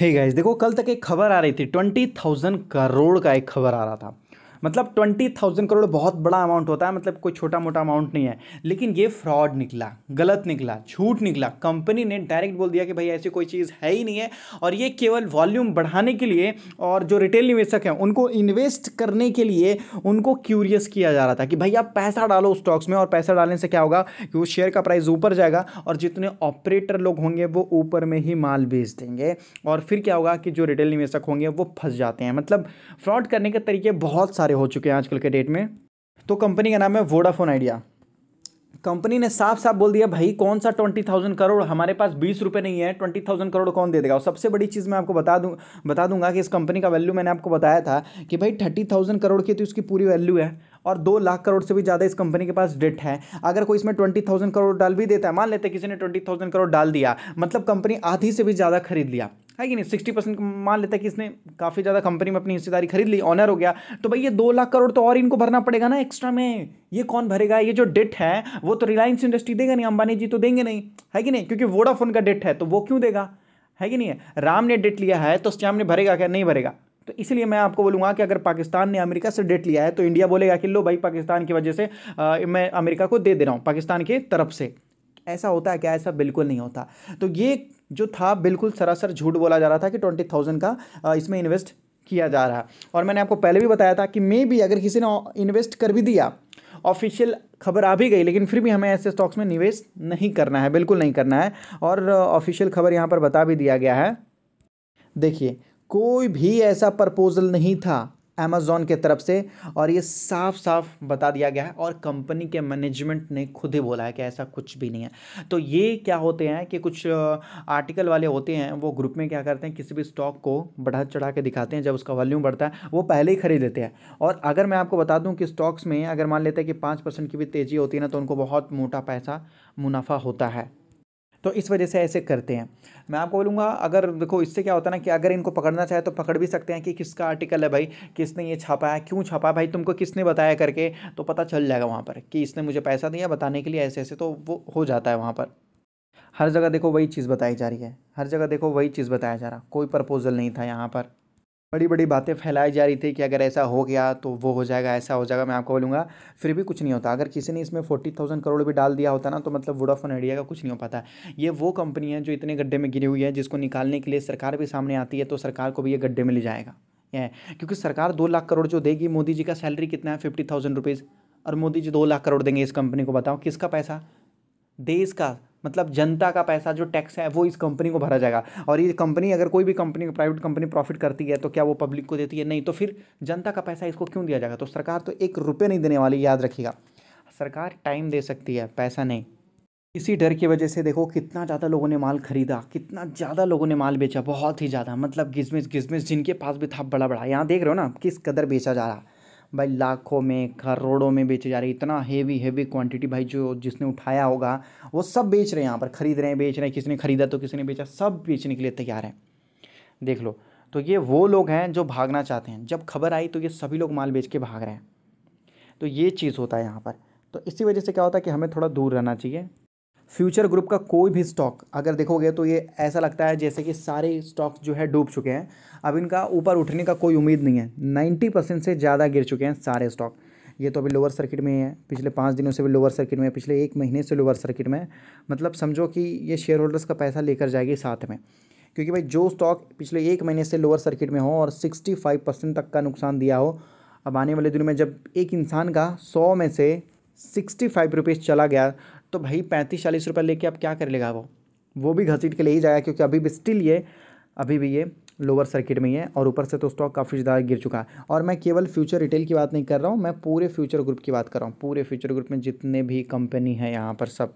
हे hey guys देखो कल तक एक खबर आ रही थी ट्वेंटी थाउजेंड करोड़ का एक खबर आ रहा था मतलब ट्वेंटी थाउजेंड करोड़ बहुत बड़ा अमाउंट होता है मतलब कोई छोटा मोटा अमाउंट नहीं है लेकिन ये फ्रॉड निकला गलत निकला झूठ निकला कंपनी ने डायरेक्ट बोल दिया कि भाई ऐसी कोई चीज़ है ही नहीं है और ये केवल वॉल्यूम बढ़ाने के लिए और जो रिटेल निवेशक हैं उनको इन्वेस्ट करने के लिए उनको क्यूरियस किया जा रहा था कि भाई आप पैसा डालो स्टॉक्स में और पैसा डालने से क्या होगा कि वो शेयर का प्राइस ऊपर जाएगा और जितने ऑपरेटर लोग होंगे वो ऊपर में ही माल बेच देंगे और फिर क्या होगा कि जो रिटेल निवेशक होंगे वो फंस जाते हैं मतलब फ्रॉड करने के तरीके बहुत सारे सारे हो चुके हैं आजकल के डेट में तो कंपनी का नाम है वोडाफोन आइडिया कंपनी ने साफ साफ बोल दिया भाई कौन सा ट्वेंटी थाउजेंड करोड़ हमारे पास बीस रुपये नहीं है ट्वेंटी थाउजेंड करोड़ कौन दे देगा और सबसे बड़ी चीज़ मैं आपको बता दूँ बता दूंगा कि इस कंपनी का वैल्यू मैंने आपको बताया था कि भाई थर्टी थाउजेंड करोड़ की तो उसकी पूरी वैल्यू है और दो लाख करोड़ से भी ज़्यादा इस कंपनी के पास डेट है अगर कोई इसमें ट्वेंटी थाउजेंड करोड़ डाल भी देता है मान लेते किसी ने ट्वेंटी थाउजेंड करोड़ डाल दिया मतलब कंपनी आधी से भी ज़्यादा खरीद लिया है कि नहीं सिक्सटी परसेंट मान लेता है कि इसने काफ़ी ज़्यादा कंपनी में अपनी हिस्सेदारी खरीद ली ऑनर हो गया तो भाई ये दो लाख करोड़ तो और इनको भरना पड़ेगा ना एक्स्ट्रा में ये कौन भरेगा ये जो डेट है वो तो रिलायंस इंडस्ट्री देगा नहीं अंबानी जी तो देंगे नहीं है कि नहीं क्योंकि वोडाफोन का डेट है तो वो क्यों देगा है कि नहीं राम ने डेट लिया है तो श्याम ने भरेगा क्या नहीं भरेगा तो इसलिए मैं आपको बोलूँगा कि अगर पाकिस्तान ने अमेरिका से डेट लिया है तो इंडिया बोलेगा कि लो भाई पाकिस्तान की वजह से आ, मैं अमेरिका को दे दे रहा हूँ पाकिस्तान की तरफ से ऐसा होता है क्या ऐसा बिल्कुल नहीं होता तो ये जो था बिल्कुल सरासर झूठ बोला जा रहा था कि ट्वेंटी थाउजेंड का इसमें इन्वेस्ट किया जा रहा और मैंने आपको पहले भी बताया था कि मे भी अगर किसी ने इन्वेस्ट कर भी दिया ऑफिशियल खबर आ भी गई लेकिन फिर भी हमें ऐसे स्टॉक्स में निवेश नहीं करना है बिल्कुल नहीं करना है और ऑफिशियल खबर यहाँ पर बता भी दिया गया है देखिए कोई भी ऐसा प्रपोजल नहीं था अमेजोन के तरफ से और ये साफ साफ बता दिया गया है और कंपनी के मैनेजमेंट ने खुद ही बोला है कि ऐसा कुछ भी नहीं है तो ये क्या होते हैं कि कुछ आर्टिकल वाले होते हैं वो ग्रुप में क्या करते हैं किसी भी स्टॉक को बढ़ा चढ़ा के दिखाते हैं जब उसका वॉल्यूम बढ़ता है वो पहले ही खरीद लेते हैं और अगर मैं आपको बता दूँ कि स्टॉक्स में अगर मान लेते हैं कि पाँच की भी तेज़ी होती है ना तो उनको बहुत मोटा पैसा मुनाफा होता है तो इस वजह से ऐसे करते हैं मैं आपको बोलूँगा अगर देखो इससे क्या होता है ना कि अगर इनको पकड़ना चाहे तो पकड़ भी सकते हैं कि किसका आर्टिकल है भाई किसने ये छापा है क्यों छापा है भाई तुमको किसने बताया करके तो पता चल जाएगा वहाँ पर कि इसने मुझे पैसा दिया बताने के लिए ऐसे ऐसे तो वो हो जाता है वहाँ पर हर जगह देखो वही चीज़ बताई जा रही है हर जगह देखो वही चीज़ बताया जा रहा कोई प्रपोज़ल नहीं था यहाँ पर बड़ी बड़ी बातें फैलाई जा रही थी कि अगर ऐसा हो गया तो वो हो जाएगा ऐसा हो जाएगा मैं आपको बोलूँगा फिर भी कुछ नहीं होता अगर किसी ने इसमें फोर्टी थाउजेंड करोड़ भी डाल दिया होता ना तो मतलब वोडाफोन आइडिया का कुछ नहीं हो पाता ये वो कंपनी है जो इतने गड्ढे में गिरी हुई है जिसको निकालने के लिए सरकार भी सामने आती है तो सरकार को भी ये गड्ढे में ले जाएगा यह क्योंकि सरकार दो लाख करोड़ जो देगी मोदी जी का सैलरी कितना है फिफ्टी थाउजेंड रुपीज़ और मोदी जी दो लाख करोड़ देंगे इस कंपनी को बताओ किसका पैसा देश का मतलब जनता का पैसा जो टैक्स है वो इस कंपनी को भरा जाएगा और ये कंपनी अगर कोई भी कंपनी प्राइवेट कंपनी प्रॉफिट करती है तो क्या वो पब्लिक को देती है नहीं तो फिर जनता का पैसा इसको क्यों दिया जाएगा तो सरकार तो एक रुपये नहीं देने वाली याद रखिएगा सरकार टाइम दे सकती है पैसा नहीं इसी डर की वजह से देखो कितना ज़्यादा लोगों ने माल खरीदा कितना ज़्यादा लोगों ने माल बेचा बहुत ही ज़्यादा मतलब गिजमिस गिजमिस जिनके पास भी था बड़ा बड़ा यहाँ देख रहे हो ना किस कदर बेचा जा रहा है भाई लाखों में करोड़ों में बेची जा रहे इतना हेवी हेवी क्वांटिटी भाई जो जिसने उठाया होगा वो सब बेच रहे हैं यहाँ पर खरीद रहे हैं बेच रहे हैं किसने खरीदा तो किसने बेचा सब बेचने के लिए तैयार हैं देख लो तो ये वो लोग हैं जो भागना चाहते हैं जब खबर आई तो ये सभी लोग माल बेच के भाग रहे हैं तो ये चीज़ होता है यहाँ पर तो इसी वजह से क्या होता है कि हमें थोड़ा दूर रहना चाहिए फ्यूचर ग्रुप का कोई भी स्टॉक अगर देखोगे तो ये ऐसा लगता है जैसे कि सारे स्टॉक जो है डूब चुके हैं अब इनका ऊपर उठने का कोई उम्मीद नहीं है नाइन्टी परसेंट से ज़्यादा गिर चुके हैं सारे स्टॉक ये तो अभी लोअर सर्किट में ही है पिछले पाँच दिनों से भी लोअर सर्किट में है पिछले एक महीने से लोअर सर्किट में मतलब समझो कि ये शेयर होल्डर्स का पैसा लेकर जाएगी साथ में क्योंकि भाई जो स्टॉक पिछले एक महीने से लोअर सर्किट में हो और सिक्सटी फाइव परसेंट तक का नुकसान दिया हो अब आने वाले दिनों में जब एक इंसान का सौ में से सिक्सटी फाइव रुपीज़ चला गया तो भाई पैंतीस चालीस रुपये लेके आप क्या कर लेगा वो वो भी घसीट के ले ही जाएगा क्योंकि अभी भी स्टिल ये अभी भी ये लोअर सर्किट में ही है और ऊपर से तो स्टॉक काफ़ी ज़्यादा गिर चुका है और मैं केवल फ्यूचर रिटेल की बात नहीं कर रहा हूँ मैं पूरे फ्यूचर ग्रुप की बात कर रहा हूँ पूरे फ्यूचर ग्रुप में जितने भी कंपनी हैं यहाँ पर सब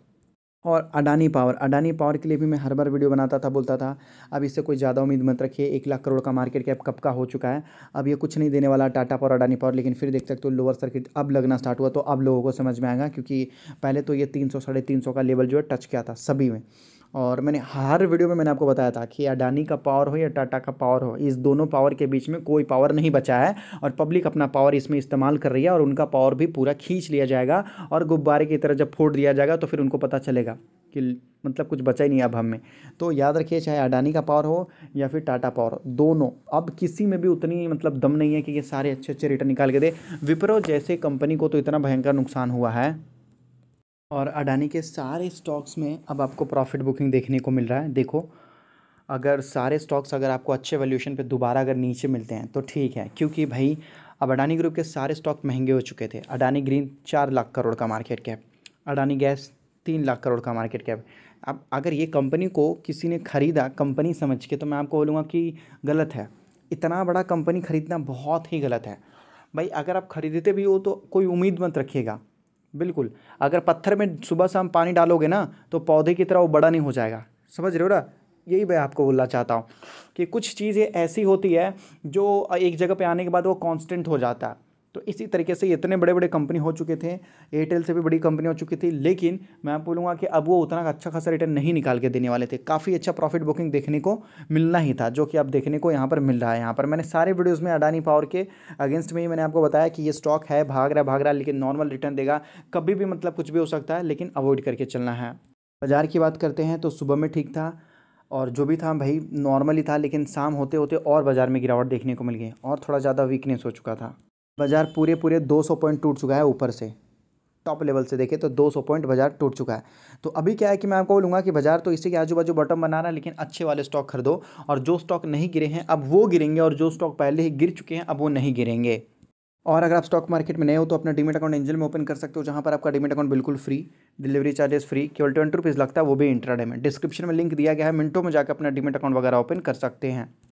और अडानी पावर अडानी पावर के लिए भी मैं हर बार वीडियो बनाता था बोलता था अब इससे कोई ज़्यादा उम्मीद मत रखिए एक लाख करोड़ का मार्केट कैप कब का हो चुका है अब ये कुछ नहीं देने वाला टाटा पावर अडानी पावर लेकिन फिर देख सकते हो लोअर सर्किट अब लगना स्टार्ट हुआ तो अब लोगों को समझ में आएगा क्योंकि पहले तो ये तीन सौ साढ़े तीन सौ का लेवल जो है टच किया था सभी में और मैंने हर वीडियो में मैंने आपको बताया था कि अडानी का पावर हो या टाटा का पावर हो इस दोनों पावर के बीच में कोई पावर नहीं बचा है और पब्लिक अपना पावर इसमें इस्तेमाल कर रही है और उनका पावर भी पूरा खींच लिया जाएगा और गुब्बारे की तरह जब फोड़ दिया जाएगा तो फिर उनको पता चलेगा कि मतलब कुछ बचा ही नहीं अब हमें तो याद रखिए चाहे अडानी का पावर हो या फिर टाटा पावर हो दोनों अब किसी में भी उतनी मतलब दम नहीं है कि ये सारे अच्छे अच्छे रिटर्न निकाल के दे विप्रो जैसे कंपनी को तो इतना भयंकर नुकसान हुआ है और अडानी के सारे स्टॉक्स में अब आपको प्रॉफिट बुकिंग देखने को मिल रहा है देखो अगर सारे स्टॉक्स अगर आपको अच्छे वैल्यूशन पे दोबारा अगर नीचे मिलते हैं तो ठीक है क्योंकि भाई अब अडानी ग्रुप के सारे स्टॉक महंगे हो चुके थे अडानी ग्रीन चार लाख करोड़ का मार्केट कैप अडानी गैस तीन लाख करोड़ का मार्केट कैप अब अगर ये कंपनी को किसी ने ख़रीदा कंपनी समझ के तो मैं आपको बोलूँगा कि गलत है इतना बड़ा कंपनी ख़रीदना बहुत ही गलत है भाई अगर आप ख़रीदते भी हो तो कोई उम्मीद मत रखिएगा बिल्कुल अगर पत्थर में सुबह शाम पानी डालोगे ना तो पौधे की तरह वो बड़ा नहीं हो जाएगा समझ रहे हो ना यही मैं आपको बोलना चाहता हूँ कि कुछ चीज़ें ऐसी होती है जो एक जगह पे आने के बाद वो कांस्टेंट हो जाता है तो इसी तरीके से इतने बड़े बड़े कंपनी हो चुके थे एयरटेल से भी बड़ी कंपनी हो चुकी थी लेकिन मैं बोलूँगा कि अब वो उतना अच्छा खासा रिटर्न नहीं निकाल के देने वाले थे काफ़ी अच्छा प्रॉफिट बुकिंग देखने को मिलना ही था जो कि आप देखने को यहाँ पर मिल रहा है यहाँ पर मैंने सारे वीडियोज़ में अडानी पावर के अगेंस्ट में ही मैंने आपको बताया कि ये स्टॉक है भाग रहा भाग रहा लेकिन नॉर्मल रिटर्न देगा कभी भी मतलब कुछ भी हो सकता है लेकिन अवॉइड करके चलना है बाज़ार की बात करते हैं तो सुबह में ठीक था और जो भी था भाई नॉर्मली था लेकिन शाम होते होते और बाज़ार में गिरावट देखने को मिल गई और थोड़ा ज़्यादा वीकनेस हो चुका था बाज़ार पूरे पूरे 200 पॉइंट टूट चुका है ऊपर से टॉप लेवल से देखें तो 200 पॉइंट बाजार टूट चुका है तो अभी क्या है कि मैं आपको बोलूँगा कि बाजार तो इसी के आजू बाजू बटम बना रहा है लेकिन अच्छे वाले स्टॉक खरीदो और जो स्टॉक नहीं गिरे हैं अब वो गिरेंगे और जो स्टॉक पहले ही गिर चुके हैं अब वो नहीं गिरेंगे और अगर आप स्टॉक मार्केट में नए हो तो अपना डीमेट अकाउंट एंजल में ओपन कर सकते हो जहाँ पर आपका डीमेट अकाउंट बिल्कुल फ्री डिलीवरी चार्जेस फ्री केवल ट्वेंटी रुपीज़ लगता है वो भी इंट्राडे में डिस्क्रिप्शन में लिंक दिया गया है मिनटों में जाकर अपना डीमेट अकाउंट वगैरह ओपन कर सकते हैं